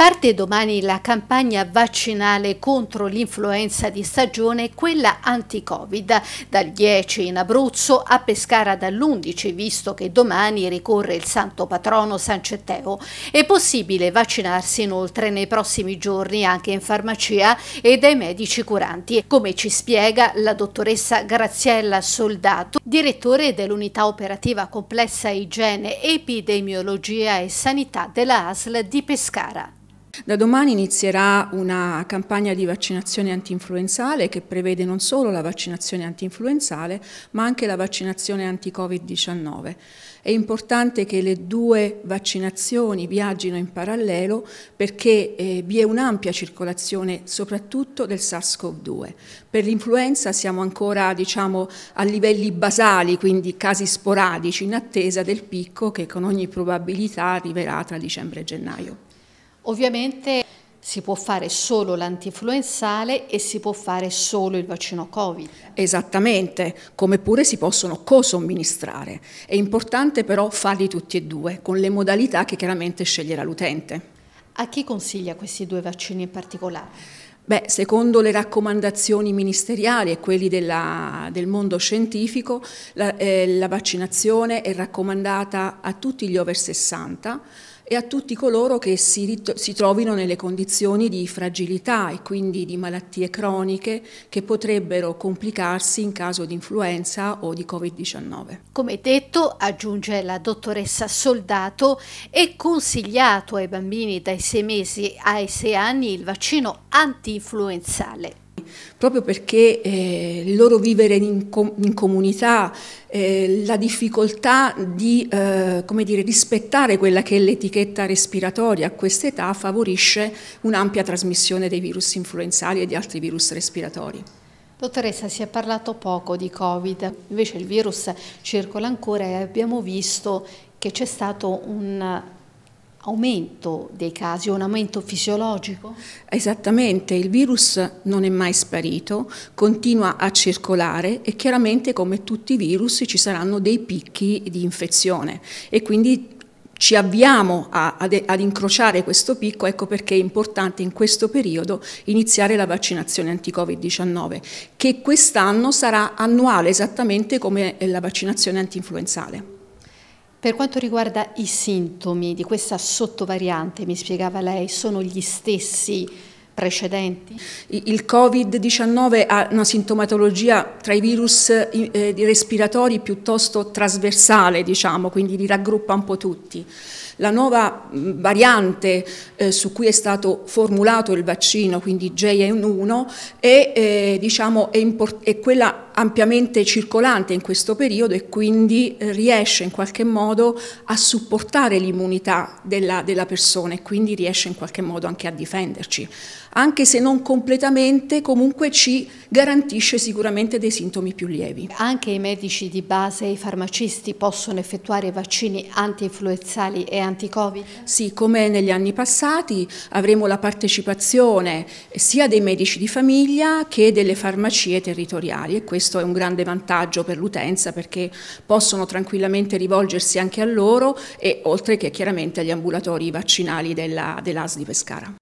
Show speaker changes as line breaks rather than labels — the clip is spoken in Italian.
Parte domani la campagna vaccinale contro l'influenza di stagione, quella anti-Covid, dal 10 in Abruzzo a Pescara dall'11, visto che domani ricorre il santo patrono San Cetteo. È possibile vaccinarsi inoltre nei prossimi giorni anche in farmacia e dai medici curanti, come ci spiega la dottoressa Graziella Soldato, direttore dell'unità operativa complessa igiene, epidemiologia e sanità della ASL di Pescara.
Da domani inizierà una campagna di vaccinazione antinfluenzale che prevede non solo la vaccinazione antinfluenzale ma anche la vaccinazione anti-Covid-19. È importante che le due vaccinazioni viaggino in parallelo perché eh, vi è un'ampia circolazione soprattutto del SARS-CoV-2. Per l'influenza siamo ancora diciamo, a livelli basali, quindi casi sporadici, in attesa del picco che con ogni probabilità arriverà tra dicembre e
gennaio. Ovviamente si può fare solo l'antinfluenzale e si può fare solo il vaccino Covid. Esattamente, come pure si possono
cosomministrare. È importante però farli tutti e due, con le modalità che chiaramente sceglierà l'utente. A chi consiglia questi due vaccini in particolare? Beh, secondo le raccomandazioni ministeriali e quelli della, del mondo scientifico, la, eh, la vaccinazione è raccomandata a tutti gli over 60, e a tutti coloro che si, si, trovino nelle condizioni di fragilità e quindi di malattie croniche che potrebbero complicarsi in caso di influenza o di Covid-19.
Come detto, aggiunge la dottoressa Soldato, è consigliato ai bambini dai 6 mesi ai 6 anni il vaccino anti-influenzale
proprio perché eh, il loro vivere in, com in comunità, eh, la difficoltà di eh, dire, rispettare quella che è l'etichetta respiratoria a questa età favorisce un'ampia trasmissione dei virus influenzali e di altri virus respiratori.
Dottoressa, si è parlato poco di Covid, invece il virus circola ancora e abbiamo visto che c'è stato un aumento dei casi, un aumento fisiologico? Esattamente, il virus non è mai
sparito, continua a circolare e chiaramente come tutti i virus ci saranno dei picchi di infezione e quindi ci avviamo a, ad, ad, incrociare questo picco, ecco perché è importante in questo periodo iniziare la vaccinazione anti-Covid-19, che quest'anno sarà annuale esattamente come la vaccinazione
anti-influenzale. Per quanto riguarda i sintomi di questa sottovariante, mi spiegava lei, sono gli stessi precedenti? Il
Covid-19 ha una sintomatologia tra i virus eh, respiratori piuttosto trasversale, diciamo, quindi li raggruppa un po' tutti. La nuova mm, variante eh, su cui è stato formulato il vaccino, quindi JN1, è, eh, diciamo, è, è, quella ampiamente circolante in questo periodo e quindi eh, riesce in qualche modo a supportare l'immunità della, della persona e quindi riesce in qualche modo anche a difenderci anche se non completamente, comunque
ci garantisce sicuramente dei sintomi più lievi. Anche i medici di base e i farmacisti possono effettuare vaccini anti-influenzali e anti-covid? Sì, come
negli anni passati avremo la partecipazione sia dei medici di famiglia che delle farmacie territoriali e questo è un grande vantaggio per l'utenza perché possono tranquillamente rivolgersi anche a loro e oltre che chiaramente agli ambulatori vaccinali dell'AS di Pescara.